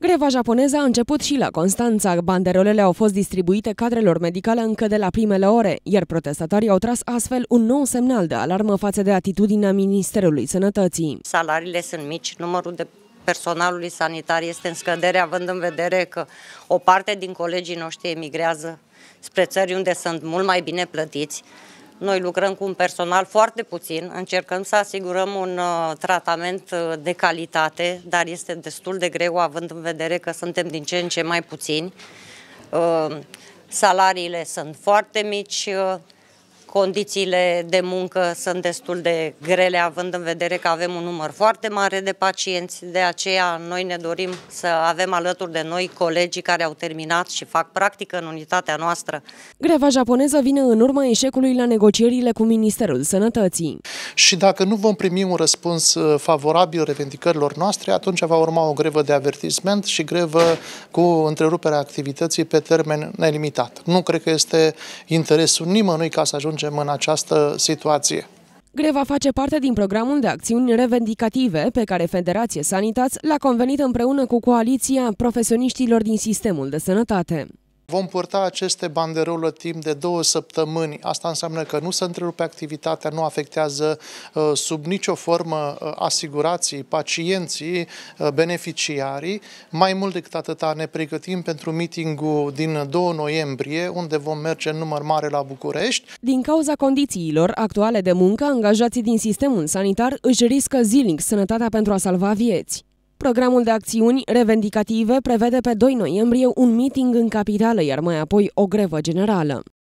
Greva japoneză a început și la Constanța. Banderolele au fost distribuite cadrelor medicale încă de la primele ore, iar protestatorii au tras astfel un nou semnal de alarmă față de atitudinea Ministerului Sănătății. Salariile sunt mici, numărul de personalului sanitar este în scădere, având în vedere că o parte din colegii noștri emigrează spre țări unde sunt mult mai bine plătiți. Noi lucrăm cu un personal foarte puțin, încercăm să asigurăm un uh, tratament uh, de calitate, dar este destul de greu având în vedere că suntem din ce în ce mai puțini. Uh, salariile sunt foarte mici, Condițiile de muncă sunt destul de grele, având în vedere că avem un număr foarte mare de pacienți, de aceea noi ne dorim să avem alături de noi colegii care au terminat și fac practică în unitatea noastră. Greva japoneză vine în urma eșecului la negocierile cu Ministerul Sănătății. Și dacă nu vom primi un răspuns uh, favorabil revendicărilor noastre, atunci va urma o grevă de avertisment și grevă cu întreruperea activității pe termen nelimitat. Nu cred că este interesul nimănui ca să ajungem ajungem în această situație. Greva face parte din programul de acțiuni revendicative pe care Federație Sanitas l-a convenit împreună cu Coaliția Profesioniștilor din Sistemul de Sănătate. Vom purta aceste banderole timp de două săptămâni. Asta înseamnă că nu se întrerupe activitatea, nu afectează uh, sub nicio formă uh, asigurații, pacienții, uh, beneficiarii. Mai mult decât atâta, ne pregătim pentru meetingul din 2 noiembrie, unde vom merge în număr mare la București. Din cauza condițiilor actuale de muncă, angajații din sistemul sanitar își riscă zilnic sănătatea pentru a salva vieți. Programul de acțiuni revendicative prevede pe 2 noiembrie un meeting în capitală, iar mai apoi o grevă generală.